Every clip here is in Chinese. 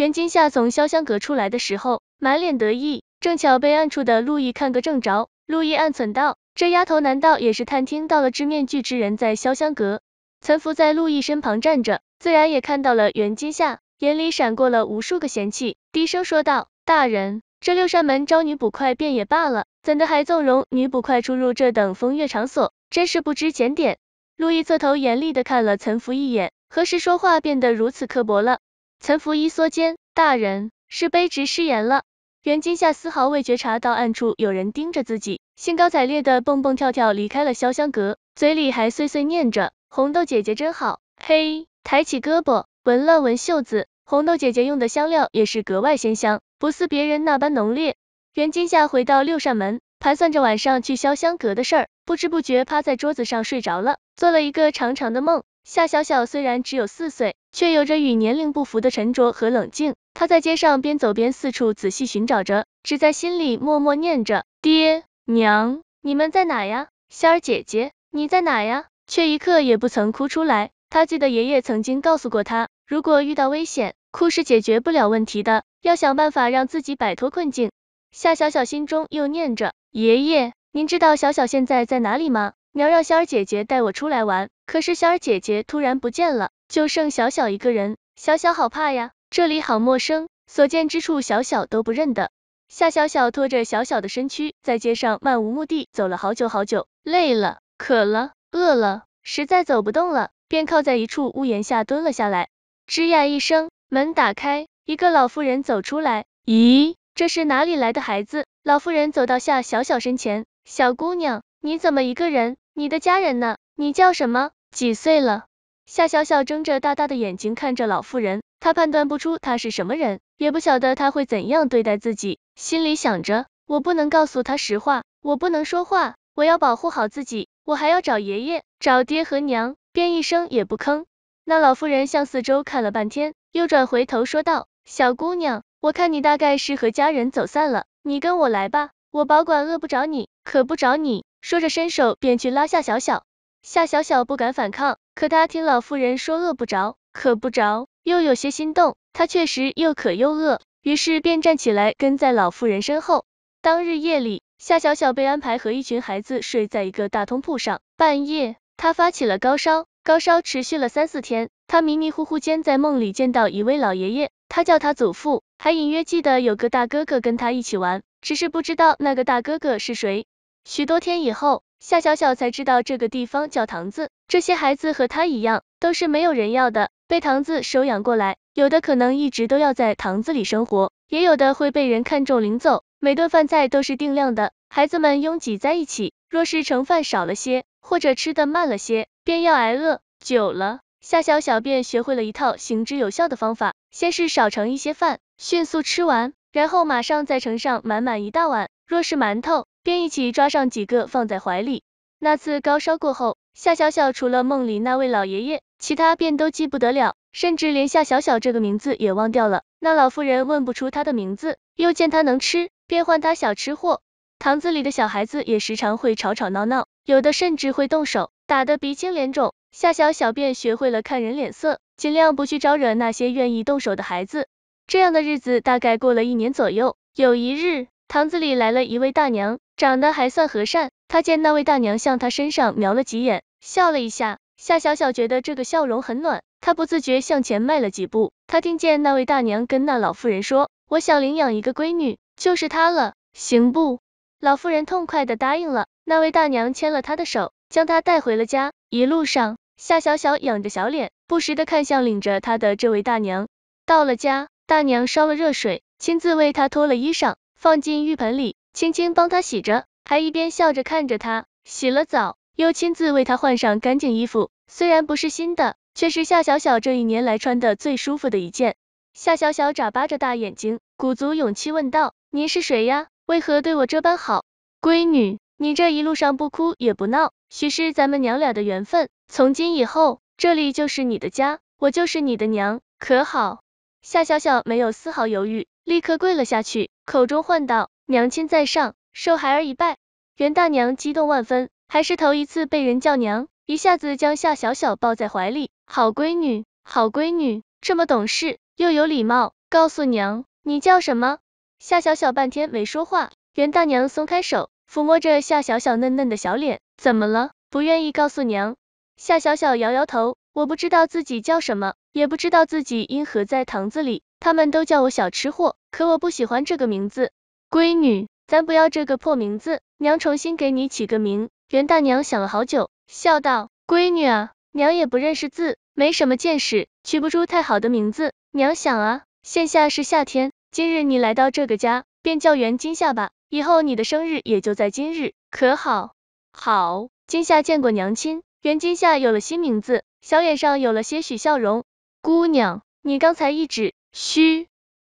袁今夏从潇湘阁出来的时候，满脸得意，正巧被暗处的陆毅看个正着。陆毅暗忖道：这丫头难道也是探听到了知面具之人在潇湘阁？岑福在陆毅身旁站着，自然也看到了袁今夏，眼里闪过了无数个嫌弃，低声说道：大人，这六扇门招女捕快便也罢了，怎的还纵容女捕快出入这等风月场所，真是不知检点。陆毅侧头严厉的看了岑福一眼，何时说话变得如此刻薄了？岑福一缩肩，大人是卑职失言了。袁今夏丝毫未觉察到暗处有人盯着自己，兴高采烈的蹦蹦跳跳离开了潇湘阁，嘴里还碎碎念着：“红豆姐姐真好。”嘿，抬起胳膊，闻了闻袖子，红豆姐姐用的香料也是格外鲜香，不似别人那般浓烈。袁今夏回到六扇门，盘算着晚上去潇湘阁的事儿，不知不觉趴在桌子上睡着了，做了一个长长的梦。夏小小虽然只有四岁，却有着与年龄不符的沉着和冷静。她在街上边走边四处仔细寻找着，只在心里默默念着爹娘，你们在哪呀？仙儿姐姐，你在哪呀？却一刻也不曾哭出来。她记得爷爷曾经告诉过她，如果遇到危险，哭是解决不了问题的，要想办法让自己摆脱困境。夏小小心中又念着爷爷，您知道小小现在在哪里吗？娘让仙儿姐姐带我出来玩。可是仙儿姐姐突然不见了，就剩小小一个人，小小好怕呀，这里好陌生，所见之处小小都不认得。夏小小拖着小小的身躯，在街上漫无目的走了好久好久，累了，渴了，饿了，实在走不动了，便靠在一处屋檐下蹲了下来。吱呀一声，门打开，一个老妇人走出来，咦，这是哪里来的孩子？老妇人走到夏小小身前，小姑娘，你怎么一个人？你的家人呢？你叫什么？几岁了？夏小小睁着大大的眼睛看着老妇人，她判断不出她是什么人，也不晓得她会怎样对待自己，心里想着，我不能告诉她实话，我不能说话，我要保护好自己，我还要找爷爷，找爹和娘，便一声也不吭。那老妇人向四周看了半天，又转回头说道：“小姑娘，我看你大概是和家人走散了，你跟我来吧，我保管饿不着你，渴不着你。”说着伸手便去拉夏小小。夏小小不敢反抗，可她听老妇人说饿不着，渴不着，又有些心动。她确实又渴又饿，于是便站起来跟在老妇人身后。当日夜里，夏小小被安排和一群孩子睡在一个大通铺上。半夜，她发起了高烧，高烧持续了三四天。她迷迷糊糊间在梦里见到一位老爷爷，他叫他祖父，还隐约记得有个大哥哥跟他一起玩，只是不知道那个大哥哥是谁。许多天以后。夏小小才知道这个地方叫堂子，这些孩子和他一样，都是没有人要的，被堂子收养过来，有的可能一直都要在堂子里生活，也有的会被人看中领走。每顿饭菜都是定量的，孩子们拥挤在一起，若是盛饭少了些，或者吃的慢了些，便要挨饿。久了，夏小小便学会了一套行之有效的方法，先是少盛一些饭，迅速吃完，然后马上再盛上满满一大碗。若是馒头，便一起抓上几个放在怀里。那次高烧过后，夏小小除了梦里那位老爷爷，其他便都记不得了，甚至连夏小小这个名字也忘掉了。那老妇人问不出他的名字，又见他能吃，便唤他小吃货。堂子里的小孩子也时常会吵吵闹闹，有的甚至会动手，打得鼻青脸肿。夏小小便学会了看人脸色，尽量不去招惹那些愿意动手的孩子。这样的日子大概过了一年左右，有一日。堂子里来了一位大娘，长得还算和善。他见那位大娘向他身上瞄了几眼，笑了一下。夏小小觉得这个笑容很暖，她不自觉向前迈了几步。她听见那位大娘跟那老妇人说：“我想领养一个闺女，就是她了，行不？”老妇人痛快的答应了。那位大娘牵了她的手，将她带回了家。一路上，夏小小仰着小脸，不时的看向领着她的这位大娘。到了家，大娘烧了热水，亲自为她脱了衣裳。放进浴盆里，轻轻帮他洗着，还一边笑着看着他。洗了澡，又亲自为他换上干净衣服，虽然不是新的，却是夏小小这一年来穿的最舒服的一件。夏小小眨巴着大眼睛，鼓足勇气问道：“您是谁呀？为何对我这般好？”“闺女，你这一路上不哭也不闹，许是咱们娘俩的缘分。从今以后，这里就是你的家，我就是你的娘，可好？”夏小小没有丝毫犹豫。立刻跪了下去，口中唤道：“娘亲在上，受孩儿一拜。”袁大娘激动万分，还是头一次被人叫娘，一下子将夏小小抱在怀里。好闺女，好闺女，这么懂事又有礼貌，告诉娘，你叫什么？夏小小半天没说话。袁大娘松开手，抚摸着夏小小嫩嫩的小脸，怎么了？不愿意告诉娘？夏小小摇摇头。我不知道自己叫什么，也不知道自己因何在堂子里，他们都叫我小吃货，可我不喜欢这个名字。闺女，咱不要这个破名字，娘重新给你起个名。袁大娘想了好久，笑道，闺女啊，娘也不认识字，没什么见识，取不出太好的名字。娘想啊，现下是夏天，今日你来到这个家，便叫袁今夏吧，以后你的生日也就在今日，可好？好。今夏见过娘亲。袁今夏有了新名字。小脸上有了些许笑容，姑娘，你刚才一指，嘘。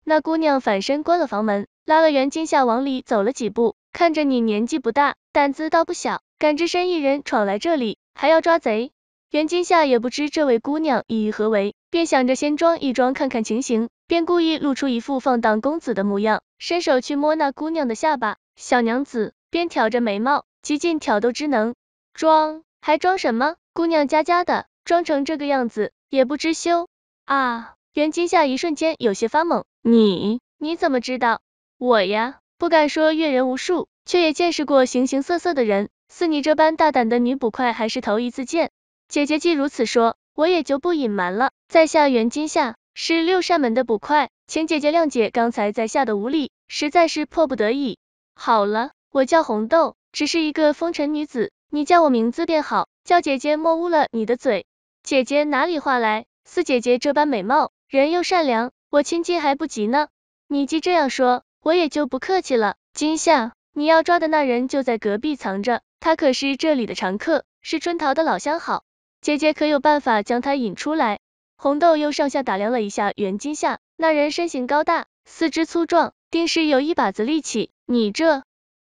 那姑娘反身关了房门，拉了袁今夏往里走了几步，看着你年纪不大，胆子倒不小，敢只身一人闯来这里，还要抓贼。袁今夏也不知这位姑娘意欲何为，便想着先装一装看看情形，便故意露出一副放荡公子的模样，伸手去摸那姑娘的下巴，小娘子，边挑着眉毛，极尽挑逗之能。装，还装什么？姑娘家家的。装成这个样子也不知羞啊！袁今夏一瞬间有些发懵，你你怎么知道我呀？不敢说阅人无数，却也见识过形形色色的人，似你这般大胆的女捕快还是头一次见。姐姐既如此说，我也就不隐瞒了，在下袁今夏是六扇门的捕快，请姐姐谅解刚才在下的无礼，实在是迫不得已。好了，我叫红豆，只是一个风尘女子，你叫我名字便好，叫姐姐莫污了你的嘴。姐姐哪里话来，四姐姐这般美貌，人又善良，我亲近还不及呢。你既这样说，我也就不客气了。今夏，你要抓的那人就在隔壁藏着，他可是这里的常客，是春桃的老相好。姐姐可有办法将他引出来？红豆又上下打量了一下袁今夏，那人身形高大，四肢粗壮，定是有一把子力气。你这，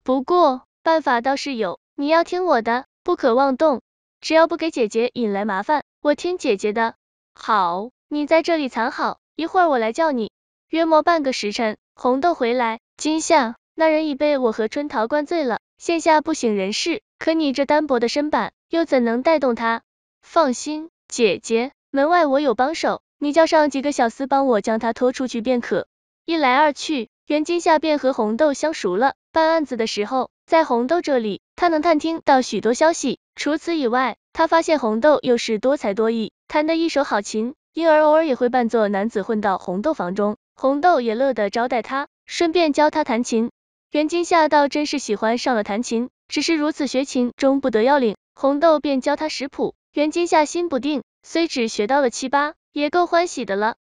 不过办法倒是有，你要听我的，不可妄动，只要不给姐姐引来麻烦。我听姐姐的，好，你在这里藏好，一会儿我来叫你。约莫半个时辰，红豆回来，今夏，那人已被我和春桃灌醉了，现下不省人事。可你这单薄的身板，又怎能带动他？放心，姐姐，门外我有帮手，你叫上几个小厮，帮我将他拖出去便可。一来二去，袁金夏便和红豆相熟了。办案子的时候，在红豆这里，他能探听到许多消息。除此以外，他发现红豆又是多才多艺，弹得一手好琴，因而偶尔也会扮作男子混到红豆房中，红豆也乐得招待他，顺便教他弹琴。袁今夏倒真是喜欢上了弹琴，只是如此学琴终不得要领，红豆便教他识谱。袁今夏心不定，虽只学到了七八，也够欢喜的了。